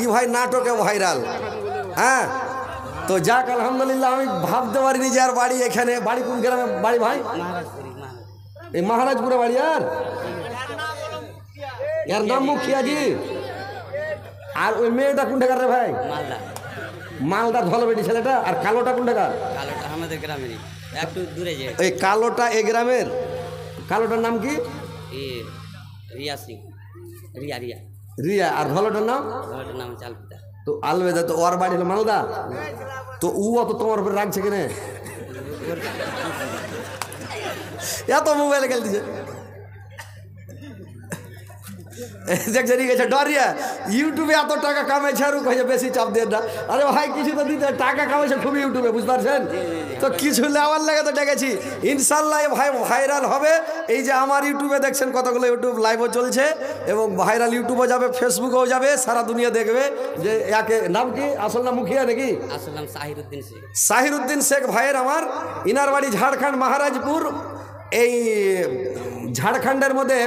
কি ভাই নাটকে ভাইরাল হ্যাঁ তো যাক আলহামদুলিল্লাহ আমি ভাবতে পারিনি যে আর বাড়ি এখানে বাড়ি কোন গ্রামে বাড়ি ভাই এই মহারাজপুরে বাড়ি আর এর নাম মুখিয়াজি আর ওই মেয়েটা কোন ঢাকার রে ভাই মালদার ভালো বেটি ছেলেটা আর কালোটা কোন ঢাকার এই কালোটা এ গ্রামের কালোটার নাম কি রিয়া সিং রিয়া রিয়া রিয়া আর ভালোটার নাম তো আলবেদা তো ওর বাড়ি হলো মালদা তো উ অত তোমার উপরে রাখছে কেনে হ্যাঁ। এত মোবাইলে খেলতেছে ডরিয়া ইউটিউবে এত টাকা কামাইছে আর কয়েছে বেশি চাপ দিয়ে না আরে ভাই কিছু তো দিতে টাকা কামাইছে খুবই ইউটিউবে বুঝতে পারছেন তো কিছু নেওয়ার লাগে তো ডেকেছি ইনশাল্লাহ ভাই ভাইরাল হবে এই যে আমার ইউটিউবে দেখছেন কতগুলো ইউটিউব লাইভও চলছে এবং ভাইরাল ইউটিউবও যাবে ফেসবুকেও যাবে সারা দুনিয়া দেখবে যে একে নাম কি আসল নাম মুখিয়া নাকি আসল নাম সাহিরুদ্দিন শেখ সাহিরুদ্দিন শেখ ভাইয়ের আমার ইনারবাড়ি বাড়ি ঝাড়খণ্ড মহারাজপুর এই ঝাড়খণ্ডের মধ্যে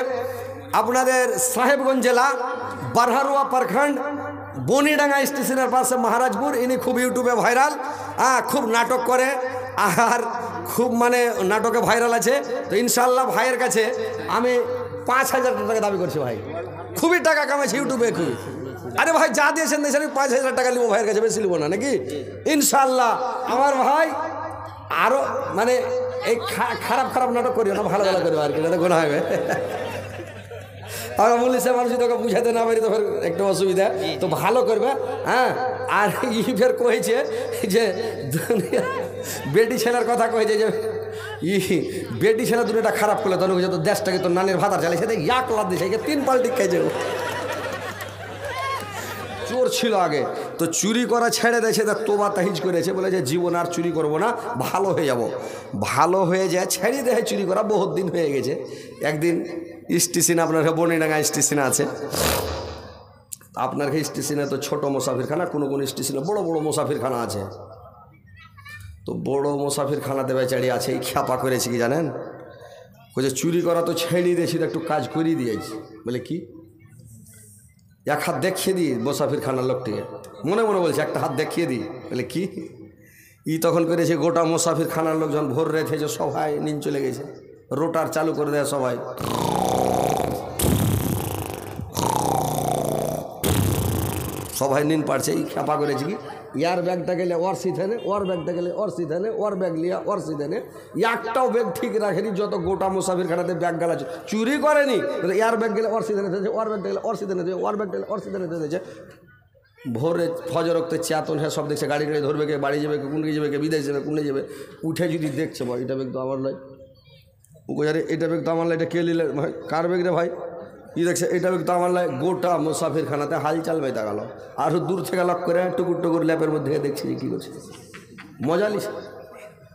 আপনাদের সাহেবগঞ্জ জেলা বারহারুয়া প্রখণ্ড বনিডাঙ্গা স্টেশনের পাশে মহারাজপুর ইনি খুব ইউটিউবে ভাইরাল হ্যাঁ খুব নাটক করে আর খুব মানে নাটকে ভাইরাল আছে তো ইনশাল্লাহ ভাইয়ের কাছে আমি পাঁচ হাজার টাকা দাবি করছি ভাই খুবই টাকা কামাইছি ইউটিউবে খুবই আরে ভাই যা দিয়েছেন দিয়েছেন আমি পাঁচ হাজার টাকা নিবো ভাইয়ের কাছে বেশি নিবো না নাকি ইনশাল্লাহ আমার ভাই আরও মানে এই খারাপ খারাপ নাটক করিও না ভালো ভালো করিও আর কি গোনা হবে আমরা বলেছে মানুষ তোকে বুঝাতে না পারি তোর একটু অসুবিধা তো ভালো করবে হ্যাঁ আর ই ফের কয়েছে যে বেটি ছেলের কথা কয়েছে যে ই বেটি ছেলে দুটোটা খারাপ করলে তোর তো দেশটাকে তোর নানির ভাতার চালে সেটা ইয়াক লাভ দিয়েছে তিন পাল্টি খেয়েছে চোর ছিল আগে তো চুরি করা ছেড়ে দিয়েছে তা তোবা তাহিজ করেছে বলেছে জীবন আর চুরি করব না ভালো হয়ে যাব ভালো হয়ে যায় ছেড়ে দেয় চুরি করা বহুত দিন হয়ে গেছে একদিন স্টেশন আপনার বনিডাঙ্গা স্টেশন আছে আপনার স্টেশনে তো ছোট মোসাফিরখানা কোনো কোনো স্টেশনে বড় বড় মোসাফিরখানা আছে তো বড় মোসাফিরখানাতে বেচারি আছে এই খ্যাপা করেছে কি জানেন বলছে চুরি করা তো ছেড়ে দিয়েছি একটু কাজ করিয়ে দিয়েছি বলে কি এক হাত দেখিয়ে দিই মোসাফিরখানার লোকটিকে মনে মনে বলছে একটা হাত দেখিয়ে দিই বলে কি ই তখন করেছে গোটা মোসাফির খানার লোকজন ভোর রেখেছে সবাই নিন চলে গেছে রোটার চালু করে দেয় সবাই সবাই নিন পারছে এই চাপা করেছে কি ইয়ার ব্যাগটা গেলে ওর সিধেনে ওর ব্যাগটা গেলে ওর এনে ওর ব্যাগ লিয়া ওর এনে একটাও ব্যাগ ঠিক রাখেনি যত গোটা মুসাফির খানাতে ব্যাগ গেলা চুরি করেনি ইয়ার ব্যাগ গেলে ওর সিধেনে দিয়েছে ওর ব্যাগটা গেলে ওর সিধেনে দিয়েছে ওর ব্যাগটা গেলে ওর সিধেনে দিয়েছে ভোরে ফজর রক্তে চেতন হ্যাঁ সব দেখছে গাড়ি গাড়ি ধরবে কে বাড়ি যাবে কে কোনকে যাবে কে বিদেশ যাবে কোনে যাবে উঠে যদি দেখছে ভাই এটা ব্যাগ তো আমার নয় উকোজারে এটা ব্যাগ তো আমার নয় এটা কে নিলে ভাই কার ব্যাগ রে ভাই কি দেখছে এটা আমার লাই গোটা মুসাফির খানাতে চাল বেঁধে গেল আর দূর থেকে লক করে টুকুর টুকুর ল্যাপের মধ্যে দেখছি যে কী করছে মজা নিস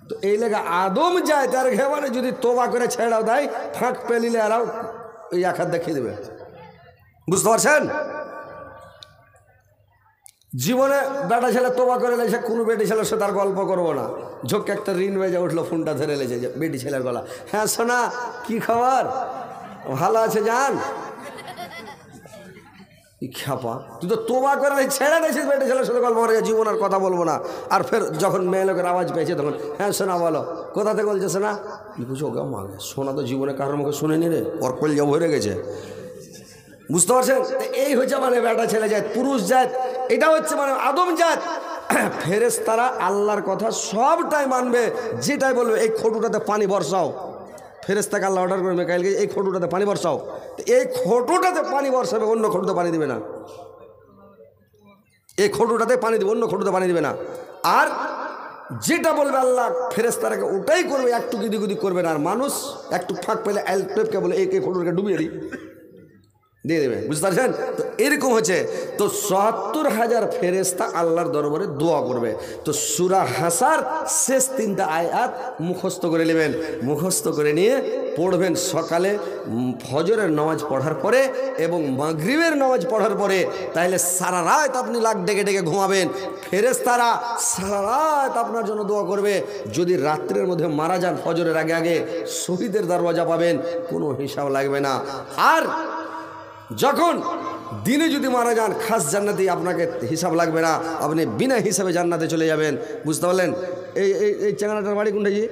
তো এই লেগে আদম যায় তার ঘেমানে যদি তোবা করে ছেড়াও দেয় ফাঁক পেলিলে এরাও এই আখাত দেখিয়ে দেবে বুঝতে পারছেন জীবনে বেটা ছেলে তোবা করে লেগেছে কোনো বেটি ছেলের সাথে আর গল্প করবো না ঝোঁক একটা ঋণ বেজে উঠলো ফোনটা ধরে লেগেছে বেটি ছেলের গলা হ্যাঁ সোনা কি খবর ভালো আছে জান খ্যাপা তুই তো তোবা করে ছেড়ে দিয়েছিস বেটে ছেলের সাথে গল্প করে জীবন আর কথা বলবো না আর ফের যখন মেয়ে লোকের আওয়াজ পেয়েছে তখন হ্যাঁ শোনা বলো কোথা থেকে বলছে শোনা বুঝো ওকে মাগে শোনা তো জীবনে কারোর মুখে শুনে নি রে অর্কল যা হয়ে গেছে বুঝতে পারছেন এই হচ্ছে মানে বেটা ছেলে যায় পুরুষ জাত এটা হচ্ছে মানে আদম জাত ফেরেস তারা আল্লাহর কথা সবটাই মানবে যেটাই বলবে এই খটুটাতে পানি বর্ষাও ফেরেস্তাকে আল্লাহ অর্ডার করে মেকাইলকে এই খটুটাতে পানি বর্ষাও তো এই খটুটাতে পানি বর্ষাবে অন্য খটুতে পানি দিবে না এই খটুটাতে পানি দেবে অন্য খটুতে পানি দিবে না আর যেটা বলবে আল্লাহ ফেরেস্তারাকে ওটাই করবে একটু গিদিগুদি করবে না আর মানুষ একটু ফাঁক পেলে অ্যালটেপকে বলে এই খটুরকে ডুবিয়ে দিই দিয়ে দেবে বুঝতে পারছেন তো এরকম হচ্ছে তো সত্তর হাজার ফেরেস্তা আল্লাহর দরবারে দোয়া করবে তো সুরা হাসার শেষ তিনটা আয়াত মুখস্থ করে নেবেন মুখস্থ করে নিয়ে পড়বেন সকালে ফজরের নামাজ পড়ার পরে এবং মাগরিবের নামাজ পড়ার পরে তাহলে সারা রাত আপনি লাখ ডেকে ডেকে ঘুমাবেন ফেরেস্তারা সারা রাত আপনার জন্য দোয়া করবে যদি রাত্রের মধ্যে মারা যান ফজরের আগে আগে শহীদের দরওয়াজা পাবেন কোনো হিসাব লাগবে না আর যখন দিনে যদি মারা যান খাস জান্নাতে আপনাকে হিসাব লাগবে না আপনি বিনা হিসাবে জান্নাতে চলে যাবেন বুঝতে পারলেন এই এই চ্যাংড়াটার বাড়ি কোনটা গিয়ে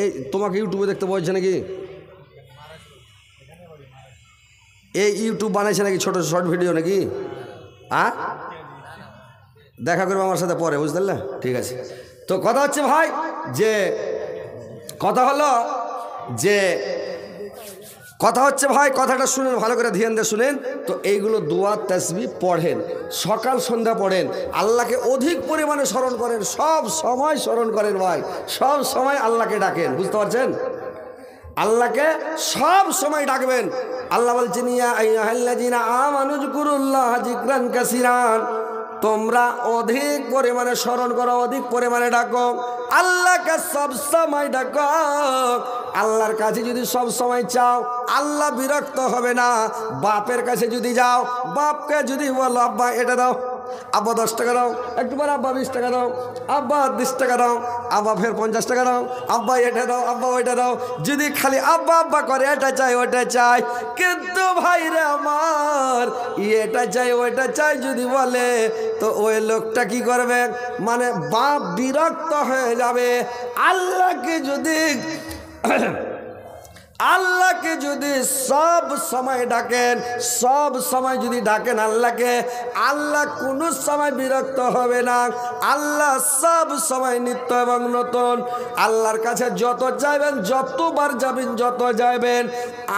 এই তোমাকে ইউটিউবে দেখতে পাওয়া নাকি এই ইউটিউব বানাইছে নাকি ছোট শর্ট ভিডিও নাকি আ দেখা করবে আমার সাথে পরে বুঝতে পারলে ঠিক আছে তো কথা হচ্ছে ভাই যে কথা হলো যে কথা হচ্ছে ভাই কথাটা শুনেন ভালো করে ধ্যান দিয়ে শুনেন তো এইগুলো দোয়া তেসবি পড়েন সকাল সন্ধ্যা পড়েন আল্লাহকে অধিক পরিমাণে স্মরণ করেন সব সময় স্মরণ করেন ভাই সব সময় আল্লাহকে ডাকেন বুঝতে পারছেন আল্লাহকে সব সময় ডাকবেন আল্লাহ বলছেন তোমরা অধিক পরিমাণে স্মরণ করো অধিক পরিমাণে ডাকো আল্লাহকে সব সময় ডাকো আল্লাহর কাছে যদি সব সময় চাও আল্লাহ বিরক্ত হবে না বাপের কাছে যদি যাও বাপকে যদি বলো আব্বা এটা দাও আব্বা দশ টাকা দাও একবার আব্বা বিশ টাকা দাও আব্বা বিশ টাকা দাও আব্বা ফের পঞ্চাশ টাকা দাও আব্বা এটা দাও আব্বা ওইটা দাও যদি খালি আব্বা আব্বা করে এটা চাই ওটা চাই কিন্তু ভাইরে আমার এটা চাই ওইটা চাই যদি বলে তো ওই লোকটা কি করবে মানে বাপ বিরক্ত হয়ে যাবে আল্লাহকে যদি আল্লাহকে যদি সব সময় ডাকেন সব সময় যদি ডাকেন আল্লাহকে আল্লাহ কোনো সময় বিরক্ত হবে না আল্লাহ সব সময় নিত্য এবং নতুন আল্লাহর কাছে যত চাইবেন যতবার যাবেন যত যাবেন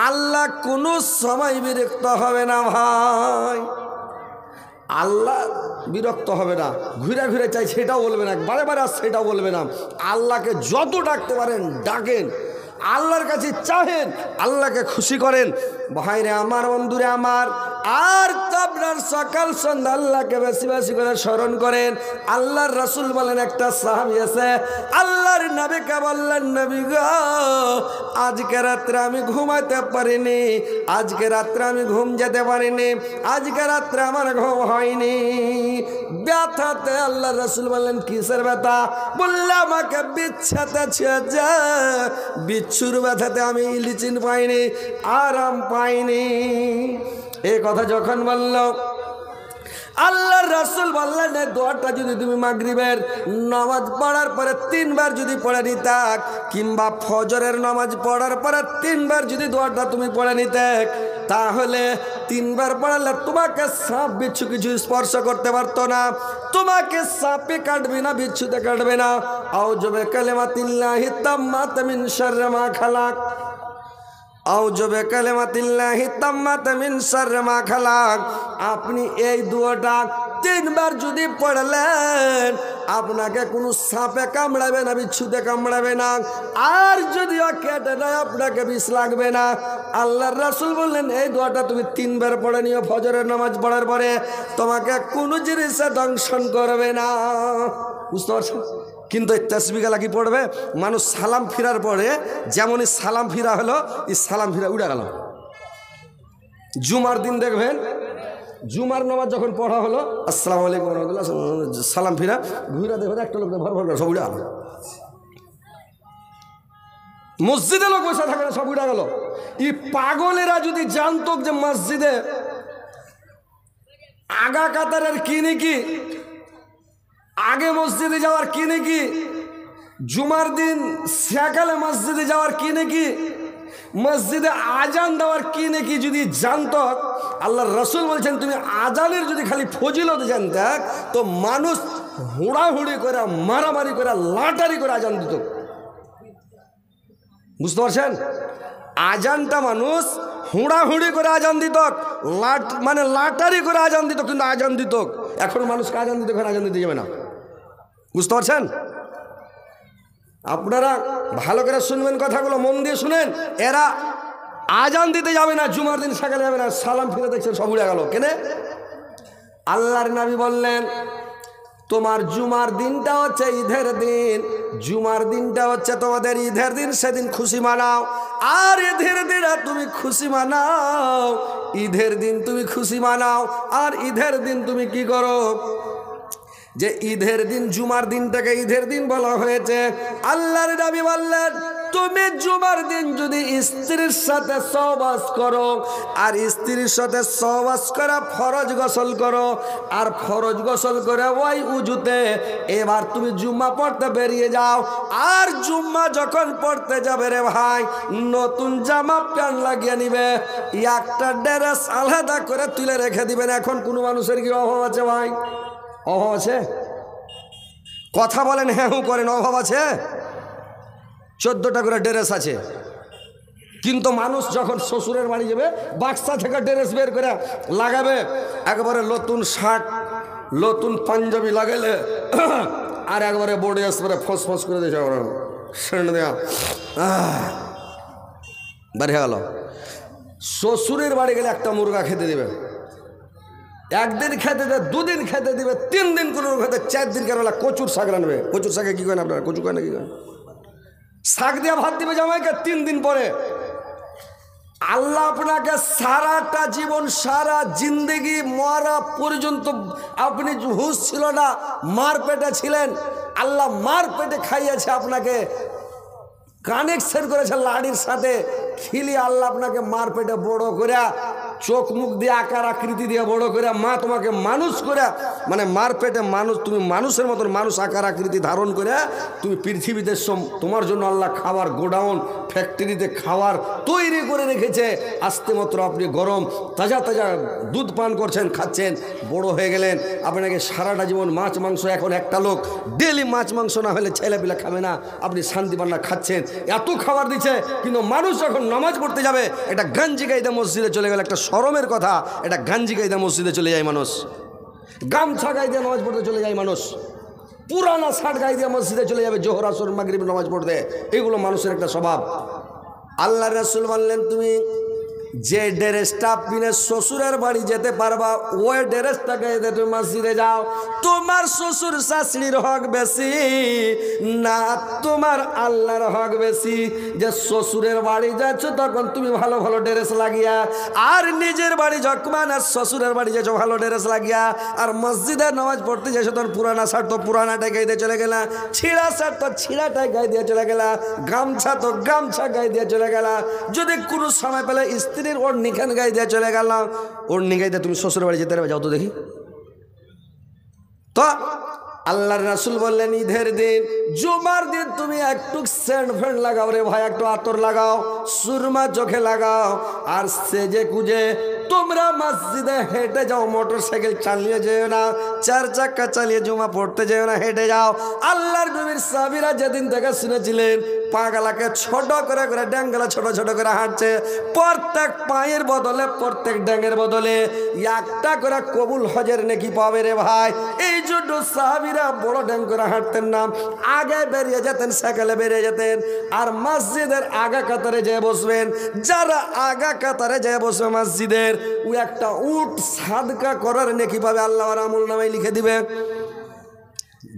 আল্লাহ কোনো সময় বিরক্ত হবে না ভাই আল্লাহ বিরক্ত হবে না ঘুরে ঘুরে চাই সেটাও বলবে না বারে বারে আসছে সেটাও বলবে না আল্লাহকে যত ডাকতে পারেন ডাকেন আল্লাহর কাছে চাহেন আল্লাহকে খুশি করেন ভাইরে আমার বন্ধুরে আমার আর আপনার সকাল সন্ধ্যা আল্লাহকে বেশি বেশি করে স্মরণ করেন আল্লাহর রাসুল বলেন একটা সাহাবি আছে আল্লাহর নবীকে বললেন নবী গ আজকে রাত্রে আমি ঘুমাতে পারিনি আজকে রাত্রে আমি ঘুম যেতে পারিনি আজকে রাত্রে আমার ঘুম হয়নি ব্যথাতে আল্লাহ রসুল বললেন কিসের ব্যথা বললে আমাকে বিচ্ছাতে ছেঁচে বিচ্ছুর ব্যথাতে আমি ইলিচিন পাইনি আরাম পাইনি এ কথা যখন বলল আল্লাহ রাসুল বললেন দোয়াটা যদি তুমি মাগরিবের নামাজ পড়ার পরে তিনবার যদি পড়ে নিতাক কিংবা ফজরের নামাজ পড়ার পরে তিনবার যদি দোয়াটা তুমি পড়ে নিতে তাহলে তিনবার পড়ালে তোমাকে সাপ বিচ্ছু কিছু স্পর্শ করতে পারতো না তোমাকে সাপে কাটবে না বিচ্ছুতে কাটবে না আও জবে কালেমা তিল্লাহি তাম্মা খালাক আউজবে কালেমাতিল্লাহি তাম্মাতা মিন শাররি মা খালাক আপনি এই দুয়াটা তিনবার যদি পড়লেন আপনাকে কোনো সাপে কামড়াবে না বিচ্ছুতে কামড়াবে না আর যদিও কেটে দেয় আপনাকে বিষ লাগবে না আল্লাহর রাসুল বললেন এই দোয়াটা তুমি তিনবার পড়ে নিও ফজরের নামাজ পড়ার পরে তোমাকে কোনো জিনিসে দংশন করবে না বুঝতে পারছো কিন্তু এই তসবিকা লাগি পড়বে মানুষ সালাম ফিরার পরে যেমন সালাম ফিরা হলো এই সালাম ফিরা উড়ে গেল জুমার দিন দেখবেন জুমার নামাজ যখন পড়া হলো আসসালাম আলাইকুম রহমতুল্লাহ সালাম ফিরা ঘুরা দেখো একটা লোক ভর ভর সব উড়ে মসজিদে লোক বসে থাকে না সব উড়ে গেল এই পাগলেরা যদি জানত যে মসজিদে আগা কাতারের কি নাকি আগে মসজিদে যাওয়ার কি নাকি জুমার দিন সেকালে মসজিদে যাওয়ার কি নাকি মসজিদে আজান দেওয়ার কি নাকি যদি জানত আল্লাহ রসুল বলছেন তুমি আজানের যদি খালি ফজিলত জানত তো মানুষ হুড়াহুড়ি করে মারামারি করে লাটারি করে আজান দিত বুঝতে পারছেন আজানটা মানুষ হুড়াহুড়ি করে আজান দিত লাট মানে লাটারি করে আজান দিত কিন্তু আজান দিত এখন মানুষকে আজান দিতে ঘরে আজান দিতে যাবে না বুঝতে পারছেন আপনারা ভালো করে শুনবেন কথাগুলো মন দিয়ে শুনেন এরা আজান দিতে যাবে না জুমার দিন সকালে যাবে না সালাম ফিরে দেখছেন সব উড়ে গেল কেনে আল্লাহর নাবি বললেন তোমার জুমার দিনটা হচ্ছে ঈদের দিন জুমার দিনটা হচ্ছে তোমাদের ঈদের দিন সেদিন খুশি মানাও আর ঈদের দিন তুমি খুশি মানাও ঈদের দিন তুমি খুশি মানাও আর ঈদের দিন তুমি কি করো যে ঈদের দিন জুমার দিনটাকে ঈদের দিন বলা হয়েছে আল্লাহর নবী বললেন তুমি জুমার দিন যদি স্ত্রীর সাথে সহবাস করো আর স্ত্রীর সাথে সহবাস করা ফরজ গোসল করো আর ফরজ গোসল করে ওই উজুতে এবার তুমি জুম্মা পড়তে বেরিয়ে যাও আর জুম্মা যখন পড়তে যাবে রে ভাই নতুন জামা প্যান্ট লাগিয়ে নিবে একটা ড্রেস আলাদা করে তুলে রেখে দিবেন এখন কোনো মানুষের কি অভাব আছে ভাই অভাব আছে কথা বলেন হ্যাঁ হু হ্যাঁ, করেন অভাব আছে চোদ্দোটা করে ড্রেস আছে কিন্তু মানুষ যখন শ্বশুরের বাড়ি যাবে বাক্সা থেকে ড্রেস বের করে লাগাবে একবারে নতুন শার্ট নতুন পাঞ্জাবি লাগাইলে আর একবারে বোর্ডে আসবে ফস ফস করে দিয়েছে ওরা সেন্ড দেওয়া বেড়ে গেল শ্বশুরের বাড়ি গেলে একটা মুরগা খেতে দেবে একদিন খেতে দেয় দুদিন খেতে দিবে তিন দিন কোনো খেতে চার দিন কেন কচুর শাক রানবে কচুর শাকে কী করেন আপনারা কচু কয় না কী করেন শাক দিয়ে ভাত দিবে জামাইকে তিন দিন পরে আল্লাহ আপনাকে সারাটা জীবন সারা জিন্দগি মরা পর্যন্ত আপনি হুশ ছিল না মার পেটে ছিলেন আল্লাহ মার পেটে খাইয়েছে আপনাকে কানেকশন করেছে লাড়ির সাথে খিলি আল্লাহ আপনাকে মার পেটে বড় করে চোখ মুখ দিয়ে আকার আকৃতি দিয়ে বড় করে মা তোমাকে মানুষ করে মানে মার পেটে মানুষ তুমি মানুষের মতন মানুষ আকার আকৃতি ধারণ করে তুমি পৃথিবীতে তোমার জন্য আল্লাহ খাবার গোডাউন ফ্যাক্টরিতে খাওয়ার তৈরি করে রেখেছে আসতে মাত্র আপনি গরম তাজা তাজা দুধ পান করছেন খাচ্ছেন বড় হয়ে গেলেন আপনাকে সারাটা জীবন মাছ মাংস এখন একটা লোক ডেলি মাছ মাংস না হলে ছেলেপিলে খাবে না আপনি শান্তি পান্না খাচ্ছেন এত খাবার দিচ্ছে কিন্তু মানুষ যখন নামাজ পড়তে যাবে একটা গাঞ্জি গাইতে মসজিদে চলে গেলে একটা সরমের কথা এটা গাঞ্জি গাইদা মসজিদে চলে যায় মানুষ গামছা গাই দিয়ে নামাজ পড়তে চলে যায় মানুষ পুরানা শার্ট গাই দিয়ে মসজিদে চলে যাবে জোহরা আসর নামাজ পড়তে এগুলো মানুষের একটা স্বভাব আল্লাহ রাসুল বললেন তুমি যে ড্রেসটা পিনে শ্বশুরের বাড়ি যেতে পারবা ওই ড্রেসটাকে তুমি মসজিদে যাও তোমার শ্বশুর শাশুড়ির হক বেশি না তোমার আল্লাহর হক বেশি যে শ্বশুরের বাড়ি যাচ্ছ তখন তুমি ভালো ভালো ড্রেস লাগিয়া আর নিজের বাড়ি যখন আর শ্বশুরের বাড়ি যাচ্ছ ভালো ড্রেস লাগিয়া আর মসজিদে নামাজ পড়তে যাচ্ছ তখন পুরানা শার্ট তো পুরানাটাই গাই দিয়ে চলে গেলা ছিঁড়া শার্ট তো ছিঁড়াটাই গাই দিয়ে চলে গেলা গামছা তো গামছা গাই দিয়ে চলে গেলা যদি কোনো সময় পেলে স্ত্রী স্ত্রীর ওর নিখান গায়ে দিয়ে চলে গেলাম ওর নিখাই দিয়ে তুমি শ্বশুর বাড়ি যেতে পারবে যাও তো দেখি তো আল্লাহর রাসুল বললেন ঈদের দিন জুমার দিন তুমি একটু স্যান্ড ফ্যান্ট লাগাও রে ভাই একটু আতর লাগাও সুরমা চোখে লাগাও আর সেজে কুজে তোমরা মসজিদে হেঁটে যাও মোটর সাইকেল চালিয়ে যেও না চার চাক্কা চালিয়ে জুমা পড়তে যেও না হেঁটে যাও আল্লাহর নবীর সাবিরা যেদিন দেখে শুনেছিলেন পাগলাকে ছোট করে করে ড্যাঙ্গলা ছোট ছোট করে হাঁটছে প্রত্যেক পায়ের বদলে প্রত্যেক ড্যাঙের বদলে একটা করে কবুল হজের নাকি পাবে রে ভাই এই জন্য সাহাবিরা বড় ড্যাং করে হাঁটতেন না আগে বেরিয়ে যেতেন সাইকেলে বেরিয়ে যেতেন আর মসজিদের আগা কাতারে যেয়ে বসবেন যারা আগা কাতারে যেয়ে বসবে মসজিদের ও একটা উট সাদকা করার নেকি পাবে আল্লাহ আমল নামাই লিখে দিবে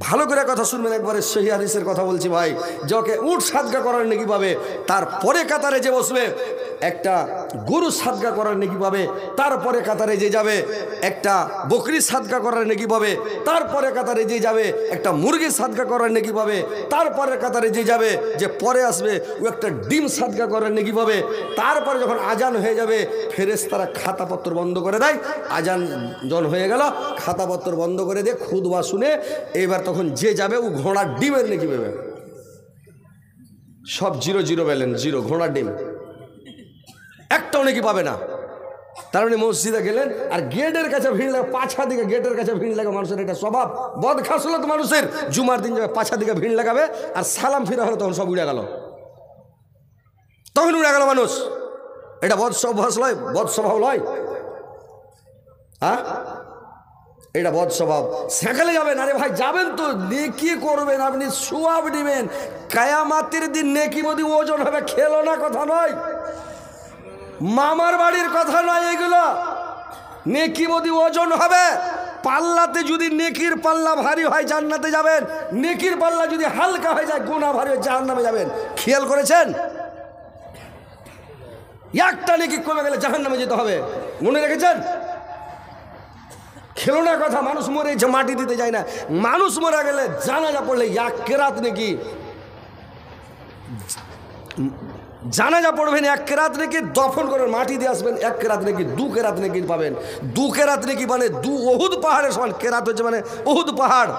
ভালো করে কথা শুনবেন একবারে সহি হাদিসের কথা বলছি ভাই যকে উঠ সাদগা করার নাকি পাবে তারপরে কাতারে যে বসবে একটা গরু সাদগা করার নাকি পাবে তারপরে কাতারে যে যাবে একটা বকরি সাদগা করার নাকি পাবে তারপরে কাতারে যে যাবে একটা মুরগি সাদগা করার নাকি পাবে তারপরে কাতারে যে যাবে যে পরে আসবে ও একটা ডিম সাদগা করার নাকি পাবে তারপরে যখন আজান হয়ে যাবে ফেরেস তারা খাতাপত্র বন্ধ করে দেয় আজান জন হয়ে গেল খাতাপত্র বন্ধ করে খুদ খুদবা শুনে এবার তখন যে যাবে ও ঘোড়ার ডিমের নাকি পাবে সব জিরো জিরো ব্যালেন্স জিরো ঘোড়ার ডিম অনেকে পাবে না তার মানে মসজিদে গেলেন আর গেটের কাছে ভিড় লাগে পাছা দিকে গেটের কাছে ভিড় লাগে মানুষের এটা স্বভাব বদ তো মানুষের জুমার দিন যাবে পাছা দিকে ভিড় লাগাবে আর সালাম ফিরা হলো তখন সব উড়ে গেল তখন উড়ে গেল মানুষ এটা বদ স্বভাস লয় বদ স্বভাব লয় হ্যাঁ এটা বদ স্বভাব সেখানে যাবেন আরে ভাই যাবেন তো নেকি করবেন আপনি সুয়াব নেবেন কায়ামাতের দিন নেকি মোদী ওজন হবে খেলো না কথা নয় মামার বাড়ির কথা নয় এগুলো নেকি বদি ওজন হবে পাল্লাতে যদি নেকির পাল্লা ভারী হয় জান্নাতে যাবেন নেকির পাল্লা যদি হালকা হয়ে যায় গোনা ভারী হয়ে জাহান নামে যাবেন খেয়াল করেছেন একটা নেকি কমে গেলে জাহান নামে যেতে হবে মনে রেখেছেন খেলোনা কথা মানুষ মরে যে মাটি দিতে যায় না মানুষ মরা গেলে জানা না পড়লে এক কেরাত নেকি জানাজা পড়বেন এক রাত নাকি দফন করেন মাটি দিয়ে আসবেন এক রাত নাকি দু কেরাত নাকি পাবেন দু কেরাত নাকি মানে দু অহুদ পাহাড়ের সমান কেরাত হচ্ছে মানে অহুদ পাহাড়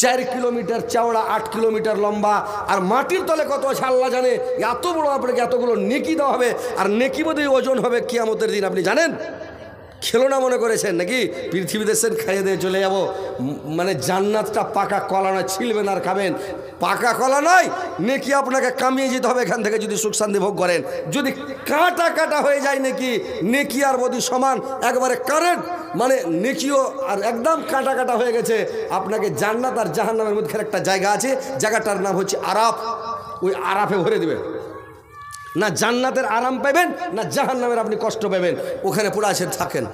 চার কিলোমিটার চওড়া আট কিলোমিটার লম্বা আর মাটির তলে কত আছে আল্লাহ জানে এত বড় আপনাকে এতগুলো নেকি দেওয়া হবে আর নেকি বোধ ওজন হবে কিয়ামতের দিন আপনি জানেন খেলোনা মনে করেছেন নাকি পৃথিবী দেশের খাইয়ে দিয়ে চলে যাব মানে জান্নাতটা পাকা কলানা ছিলবেন আর খাবেন পাকা কলা নয় নেকি আপনাকে কামিয়ে যেতে হবে এখান থেকে যদি সুখ শান্তি ভোগ করেন যদি কাটা কাটা হয়ে যায় নেকি নেকি আর বদি সমান একবারে কারেন্ট মানে নেকিও আর একদম কাটা কাটা হয়ে গেছে আপনাকে জান্নাত আর জাহান নামের মধ্যে একটা জায়গা আছে জায়গাটার নাম হচ্ছে আরাফ ওই আরাফে ভরে দেবে না জান্নাতের আরাম পাবেন না জাহান নামের আপনি কষ্ট পাবেন ওখানে পুরো আছে থাকেন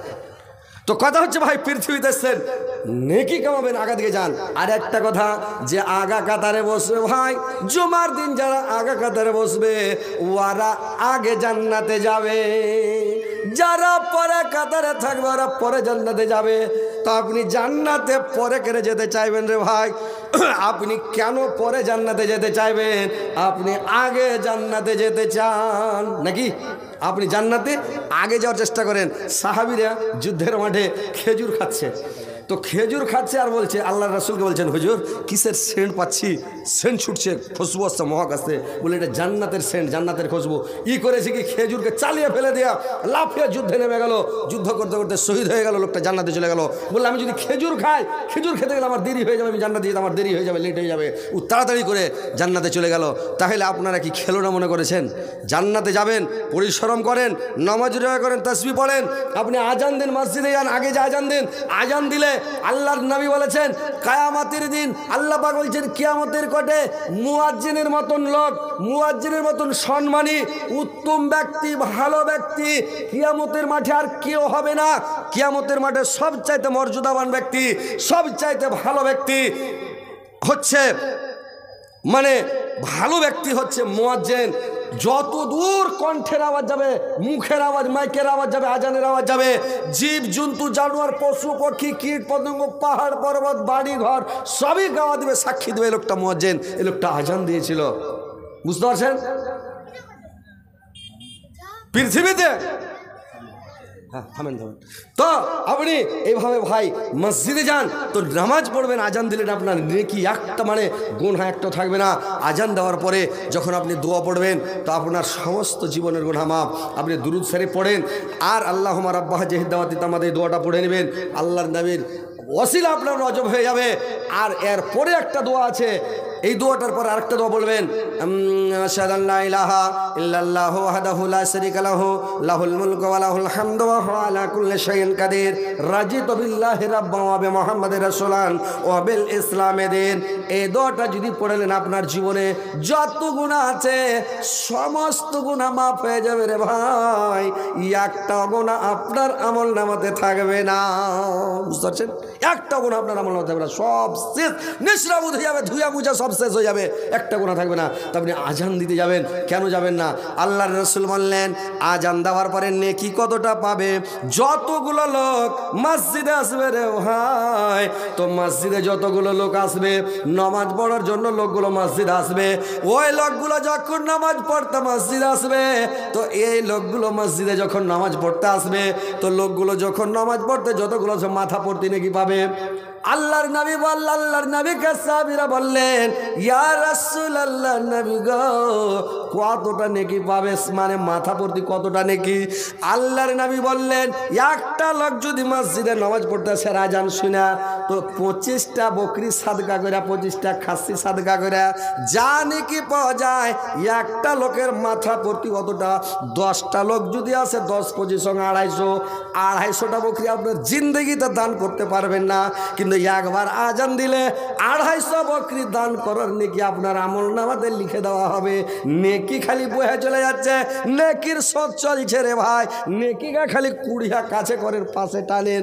তো কথা হচ্ছে ভাই পৃথিবীতে এসছেন নেকি কামাবেন আগা দিকে যান আর একটা কথা যে আগা কাতারে বসবে ভাই জুমার দিন যারা আগা কাতারে বসবে ওরা আগে জান্নাতে যাবে যারা পরে কাতারে থাকবে ওরা পরে জান্নাতে যাবে তো আপনি জান্নাতে পরে কেড়ে যেতে চাইবেন রে ভাই আপনি কেন পরে জান্নাতে যেতে চাইবেন আপনি আগে জান্নাতে যেতে চান নাকি আপনি জান্নাতে আগে যাওয়ার চেষ্টা করেন সাহাবিরা যুদ্ধের মাঠে খেজুর খাচ্ছে তো খেজুর খাচ্ছে আর বলছে আল্লাহ রাসুলকে বলছেন হুজুর কিসের সেন্ট পাচ্ছি সেন্ট ছুটছে খুশবু আসছে আসছে বলে এটা জান্নাতের সেন্ট জান্নাতের খুশবু ই করেছে কি খেজুরকে চালিয়ে ফেলে দেওয়া লাফিয়ে যুদ্ধে নেমে গেল যুদ্ধ করতে করতে শহীদ হয়ে গেল লোকটা জান্নাতে চলে গেল বললে আমি যদি খেজুর খাই খেজুর খেতে গেলে আমার দেরি হয়ে যাবে আমি জান্নাতে যেতে আমার দেরি হয়ে যাবে লেট হয়ে যাবে ও তাড়াতাড়ি করে জান্নাতে চলে গেল তাহলে আপনারা কি খেলো না মনে করেছেন জান্নাতে যাবেন পরিশ্রম করেন নামাজ করেন তসবি পড়েন আপনি আজান দেন মসজিদে যান আগে যে আজান দেন আজান দিলে আল্লাহর নবী বলেছেন কায়ামাতের দিন আল্লাহ পাক বলছেন কিয়ামতের কটে মুয়াজ্জিনের মতন লোক মুয়াজ্জিনের মতন সম্মানী উত্তম ব্যক্তি ভালো ব্যক্তি কিয়ামতের মাঠে আর কেউ হবে না কিয়ামতের মাঠে সব চাইতে মর্যাদাবান ব্যক্তি সব চাইতে ভালো ব্যক্তি হচ্ছে মানে ভালো ব্যক্তি হচ্ছে মোয়াজ্জেন যত দূর কণ্ঠের আওয়াজ যাবে মুখের আওয়াজ মাইকের আওয়াজ যাবে আজানের আওয়াজ যাবে জীব জন্তু জানোয়ার পশু পক্ষী কীট পতঙ্গ পাহাড় পর্বত বাড়ি ঘর সবই গাওয়া দেবে সাক্ষী দেবে লোকটা মজেন এ লোকটা আজান দিয়েছিল বুঝতে পারছেন পৃথিবীতে হ্যাঁ থামেন তো আপনি এইভাবে ভাই মসজিদে যান তো নামাজ পড়বেন আজান দিলেন আপনার নেকি একটা মানে গোনা একটা থাকবে না আজান দেওয়ার পরে যখন আপনি দোয়া পড়বেন তো আপনার সমস্ত জীবনের গোনা মাপ আপনি দুরুদ সারে পড়েন আর আল্লাহ রাব্বাহ জেহেদাওয়াতি আমাদের দোয়াটা পড়ে নেবেন আল্লাহর নামের ওসিলা আপনার রজব হয়ে যাবে আর এর পরে একটা দোয়া আছে এই দোয়াটার পর আরেকটা দোয়া বলবেন আপনার জীবনে যত গুণ আছে সমস্ত গুণা মাফ হয়ে যাবে রে ভাই একটা গুণা আপনার আমল নামাতে থাকবে না বুঝতে পারছেন একটা গুণা আপনার আমল নামাতে সব শেষ নিঃশ্রাবুদ হয়ে যাবে ধুয়া বুঝা সব শেষ হয়ে যাবে একটা গোনা থাকবে না তারপরে আজান দিতে যাবেন কেন যাবেন না আল্লাহ রসুল মানলেন আজান দেওয়ার পরে নেকি কতটা পাবে যতগুলো লোক মসজিদে আসবে রে ভাই তো মসজিদে যতগুলো লোক আসবে নমাজ পড়ার জন্য লোকগুলো মসজিদ আসবে ওই লোকগুলো যখন নামাজ পড়তে মসজিদ আসবে তো এই লোকগুলো মসজিদে যখন নামাজ পড়তে আসবে তো লোকগুলো যখন নামাজ পড়তে যতগুলো মাথা পড়তে নাকি পাবে আল্লাহর নবী বল আল্লাহর নবী কাসাবিরা বললেন ইয়া রাসুল আল্লাহর নবী গো কতটা নেকি পাবে মানে মাথা প্রতি কতটা নেকি আল্লাহর নবী বললেন একটা লোক যদি মসজিদে নামাজ পড়তে সে রাজান শুনা তো পঁচিশটা বকরি সাদগা করে পঁচিশটা খাসি সাদগা করে যা নেকি পাওয়া যায় একটা লোকের মাথা প্রতি কতটা দশটা লোক যদি আসে দশ পঁচিশ আড়াইশো আড়াইশোটা বকরি আপনার জিন্দগিতে দান করতে পারবেন না কিন্তু একবার আজান দিলে আড়াইশো বকরি দান করার নেকি আপনার আমল নামাদের লিখে দেওয়া হবে নেকি খালি বয়ে চলে যাচ্ছে নেকির সব চলছে রে ভাই নেকিকে খালি কুড়িয়া কাছে করেন পাশে টানেন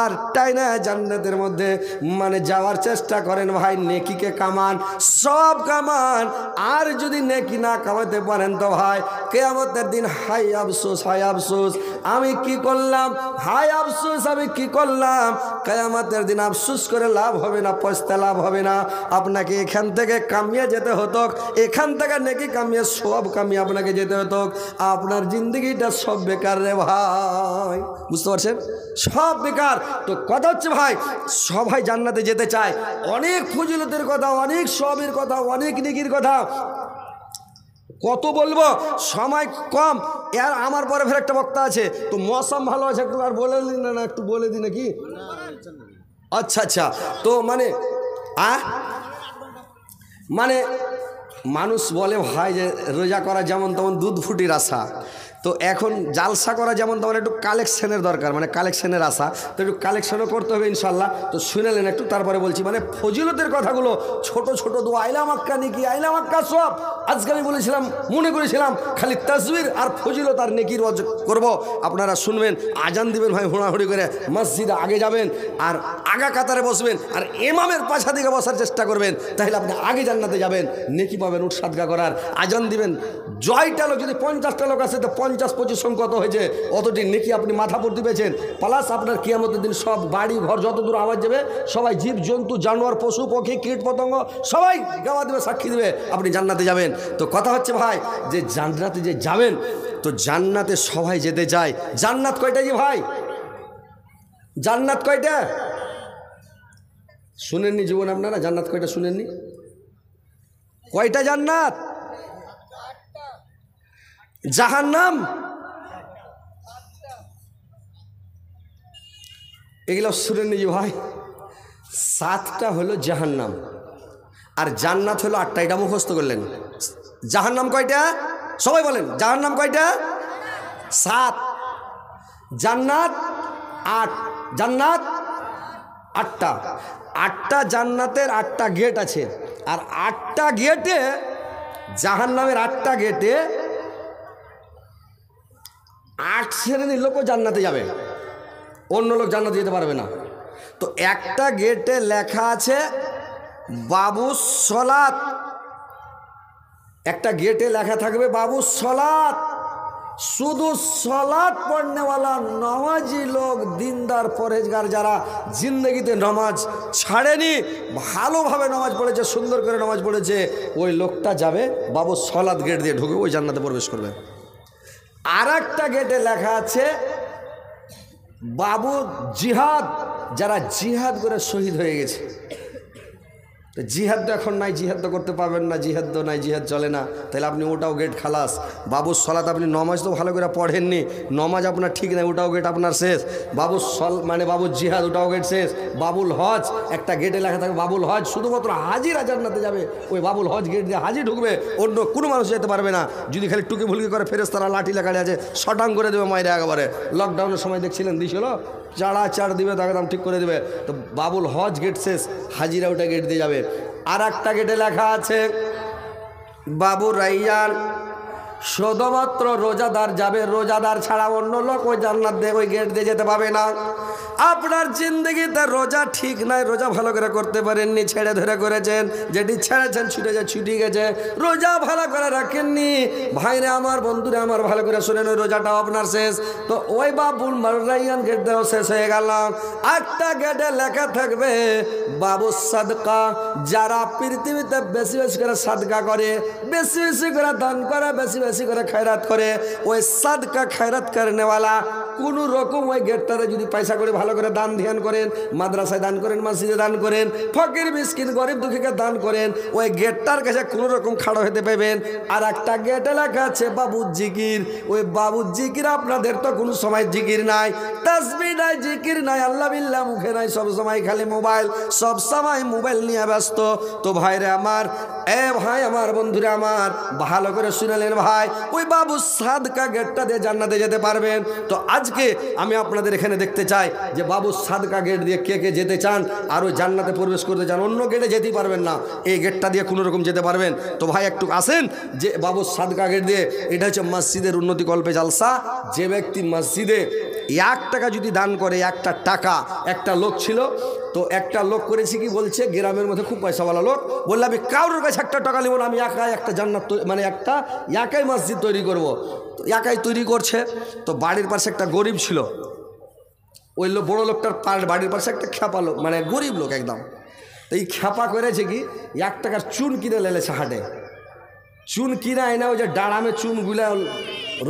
আর টাইনা জান্নাতের মধ্যে মানে যাওয়ার চেষ্টা করেন ভাই নেকিকে কামান সব কামান আর যদি নেকি না কামাতে পারেন তো ভাই কেয়ামতের দিন হাই আফসোস হাই আফসোস আমি কি করলাম হাই আফসোস আমি কি করলাম কেয়ামতের দিন আফসোস আফসুস করে লাভ হবে না পয়সা লাভ হবে না আপনাকে এখান থেকে কামিয়ে যেতে হতো এখান থেকে নাকি কামিয়ে সব কামিয়ে আপনাকে যেতে হতো আপনার জিন্দগিটা সব বেকার রে ভাই বুঝতে পারছেন সব বেকার তো কথা হচ্ছে ভাই সবাই জান্নাতে যেতে চায় অনেক ফজিলতের কথা অনেক সবের কথা অনেক নিকির কথা কত বলবো সময় কম এর আমার পরে ফের একটা বক্তা আছে তো মৌসম ভালো আছে একটু আর বলে দিন না একটু বলে দিন নাকি আচ্ছা আচ্ছা তো মানে আ মানে মানুষ বলে ভাই যে রোজা করা যেমন তেমন দুধ ফুটির আশা তো এখন জালসা করা যেমন তোমার একটু কালেকশনের দরকার মানে কালেকশনের আশা তো একটু কালেকশনও করতে হবে ইনশাল্লাহ তো শুনেলেন একটু তারপরে বলছি মানে ফজিলতের কথাগুলো ছোট ছোট দু আইলাম আক্কা নেকি আইলাম আক্কা সব আজকে আমি বলেছিলাম মনে করেছিলাম খালি তাজবির আর ফজিলত আর নেকির রজ করব আপনারা শুনবেন আজান দিবেন ভাই হুড়াহুড়ি করে মসজিদে আগে যাবেন আর আগা কাতারে বসবেন আর এমামের পাশা দিকে বসার চেষ্টা করবেন তাহলে আপনি আগে জান্নাতে যাবেন নেকি পাবেন উৎসাদগা করার আজান দিবেন জয়টা লোক যদি পঞ্চাশটা লোক আছে তো পঞ্চাশ পঞ্চাশ পঁচিশ সং কত হয়েছে অতটি নেকি আপনি মাথা পড়তে পেয়েছেন প্লাস আপনার কিয়ামতের দিন সব বাড়ি ঘর যত দূর আওয়াজ যাবে সবাই জীব জন্তু জানোয়ার পশু পক্ষী কীট পতঙ্গ সবাই গাওয়া দেবে সাক্ষী দেবে আপনি জান্নাতে যাবেন তো কথা হচ্ছে ভাই যে জান্নাতে যে যাবেন তো জান্নাতে সবাই যেতে চায় জান্নাত কয়টা যে ভাই জান্নাত কয়টা শুনেননি জীবন আপনারা জান্নাত কয়টা শুনেননি কয়টা জান্নাত জাহান নাম এগুলো শুনে নিজি ভাই সাতটা হলো নাম আর জান্নাত হলো আটটা এটা মুখস্থ করলেন নাম কয়টা সবাই বলেন নাম কয়টা সাত জান্নাত আট জান্নাত আটটা আটটা জান্নাতের আটটা গেট আছে আর আটটা গেটে জাহান্নামের আটটা গেটে আট শ্রেণীর লোকও জান্নাতে যাবে অন্য লোক জান্নাতে যেতে পারবে না তো একটা গেটে লেখা আছে বাবু সলাত একটা গেটে লেখা থাকবে বাবু সলাত শুধু সলাদ পড়নেওয়ালা নামাজি লোক দিনদার পরেজগার যারা জিন্দগিতে নামাজ ছাড়েনি ভালোভাবে নামাজ পড়েছে সুন্দর করে নামাজ পড়েছে ওই লোকটা যাবে বাবু সলাদ গেট দিয়ে ঢুকে ওই জান্নাতে প্রবেশ করবে আর একটা গেটে লেখা আছে বাবু জিহাদ যারা জিহাদ করে শহীদ হয়ে গেছে তো জিহাদ তো এখন নাই জিহাদ তো করতে পারবেন না জিহাদ তো নাই জিহাদ চলে না তাহলে আপনি ওটাও গেট খালাস বাবুর সলাত আপনি নমাজ তো ভালো করে পড়েননি নমাজ আপনার ঠিক নাই ওটাও গেট আপনার শেষ বাবুর সল মানে বাবুর জিহাদ ওটাও গেট শেষ বাবুল হজ একটা গেটে লেখা থাকে বাবুল হজ শুধুমাত্র হাজিরা নাতে যাবে ওই বাবুল হজ গেট দিয়ে হাজির ঢুকবে অন্য কোনো মানুষ যেতে পারবে না যদি খালি টুকি ভুলকি করে ফেরেস তারা লাঠি লেখা আছে শটাং করে দেবে মায়ের একেবারে লকডাউনের সময় দেখছিলেন দিছিল চাড়া চাড় দিবে তাকে দাম ঠিক করে দেবে তো বাবুল হজ গেট শেষ হাজিরা ওটা গেট দিয়ে যাবে আর একটা গেটে লেখা আছে বাবু রাইয়ান শুধুমাত্র রোজাদার যাবে রোজাদার ছাড়া অন্য লোক ওই জান্নার দিয়ে ওই গেট দিয়ে যেতে পাবে না আপনার জিন্দগিতে রোজা ঠিক নাই রোজা ভালো করে করতে পারেননি ছেড়ে ধরে করেছেন যেটি ছেড়েছেন ছুটে যে ছুটি গেছে রোজা ভালো করে রাখেননি ভাইরে আমার বন্ধুরা আমার ভালো করে শুনেন ওই রোজাটাও আপনার শেষ তো ওই বাবু মারাইয়ান গেট দেওয়া শেষ হয়ে গেলাম একটা গেটে লেখা থাকবে বাবু সাদকা যারা পৃথিবীতে বেশি বেশি করে সাদকা করে বেশি বেশি করে দান করে বেশি বেশি বেশি করে খায়রাত করে ওই সাদকা খায়রাত করনে ওয়ালা কোনো রকম ওই গেটটারে যদি পয়সা করে ভালো করে দান ধ্যান করেন মাদ্রাসায় দান করেন মসজিদে দান করেন ফকির মিসকিন গরিব দুঃখীকে দান করেন ওই গেটটার কাছে কোনো রকম খাড়ো হতে পাবেন আর একটা গেটে লেখা আছে বাবুর জিকির ওই বাবুর জিকির আপনাদের তো কোনো সময় জিকির নাই তাসবি নাই জিকির নাই আল্লাহ বিল্লাহ মুখে নাই সব সময় খালি মোবাইল সব সময় মোবাইল নিয়ে ব্যস্ত তো ভাইরে আমার এ ভাই আমার বন্ধুরা আমার ভালো করে শুনালেন ভাই ওই বাবু সাদকা গেটটা দিয়ে জান্নাতে যেতে পারবেন তো আজ আজকে আমি আপনাদের এখানে দেখতে চাই যে বাবু সাদকা গেট দিয়ে কে কে যেতে চান আর ওই জান্নাতে প্রবেশ করতে চান অন্য গেটে যেতেই পারবেন না এই গেটটা দিয়ে কোনো রকম যেতে পারবেন তো ভাই একটু আসেন যে বাবু সাদকা গেট দিয়ে এটা হচ্ছে মসজিদের উন্নতি গল্পে জালসা যে ব্যক্তি মসজিদে এক টাকা যদি দান করে একটা টাকা একটা লোক ছিল তো একটা লোক করেছে কি বলছে গ্রামের মধ্যে খুব পয়সাওয়ালা লোক বললে আমি কারোর কাছে একটা টাকা নেবো না আমি একাই একটা জান্নাত মানে একটা একাই মসজিদ তৈরি করব। তো একাই তৈরি করছে তো বাড়ির পাশে একটা গরিব ছিল ওই লোক বড়ো লোকটার বাড়ির পাশে একটা খ্যাপা লোক মানে গরিব লোক একদম তো এই খ্যাপা করেছে কি এক টাকার চুন কিনে লেলেছে হাটে চুন কিনা এনে ওই যে ডাড়ামে চুনগুলা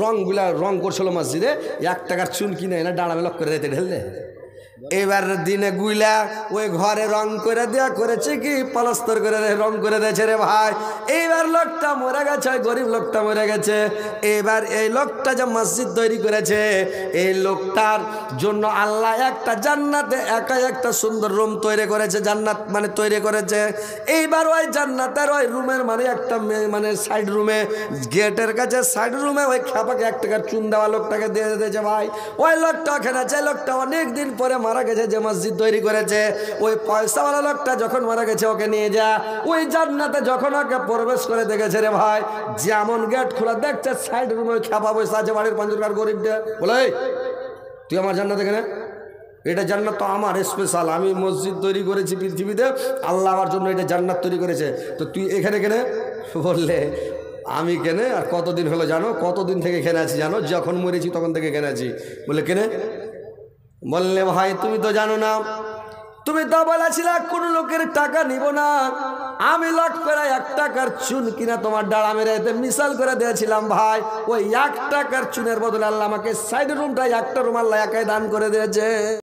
রঙগুলা রঙ করছিল মসজিদে এক টাকার চুন কিনে এনে ডাড়ামে লক করে রেতে ঢেললে এবার দিনে গুইলা ওই ঘরে রং করে দেয়া করেছে কি পলস্তর করে রং করে দিয়েছে রে ভাই এইবার লোকটা মরে গেছে গরিব লোকটা মরে গেছে এবার এই লোকটা যে মসজিদ তৈরি করেছে এই লোকটার জন্য আল্লাহ একটা জান্নাতে একা একটা সুন্দর রুম তৈরি করেছে জান্নাত মানে তৈরি করেছে এইবার ওই জান্নাতের ওই রুমের মানে একটা মানে সাইড রুমে গেটের কাছে সাইড রুমে ওই খেপাকে এক টাকার চুন দেওয়া লোকটাকে দিয়ে দিয়েছে ভাই ওই লোকটা ওখানে আছে লোকটা অনেকদিন পরে পরে মারা গেছে যে মসজিদ তৈরি করেছে ওই পয়সাওয়ালা লোকটা যখন মারা গেছে ওকে নিয়ে যা ওই জান্নাতে যখন ওকে প্রবেশ করে দেখেছে রে ভাই যেমন গেট খোলা দেখছে সাইড রুমে খেপা বসে আছে বাড়ির পাঞ্জুরকার গরিবটা বলে তুই আমার জান্নাত এখানে এটা জান্নাত তো আমার স্পেশাল আমি মসজিদ তৈরি করেছি পৃথিবীতে আল্লাহ আমার জন্য এটা জান্নাত তৈরি করেছে তো তুই এখানে কেনে বললে আমি কেনে আর কতদিন হলো জানো কতদিন থেকে কেনে আছি জানো যখন মরেছি তখন থেকে কেনে আছি বলে কেনে বললে ভাই তুমি তো জানো না তুমি তো বলেছিলে কোনো লোকের টাকা নিব না আমি লাখ করে এক টাকার চুন কিনা তোমার ডাল মেরে এতে মিশাল করে দিয়েছিলাম ভাই ওই এক টাকার চুনের বদলে আল্লাহ আমাকে সাইড রুমটা একটা রুম আল্লাহ একাই দান করে দিয়েছে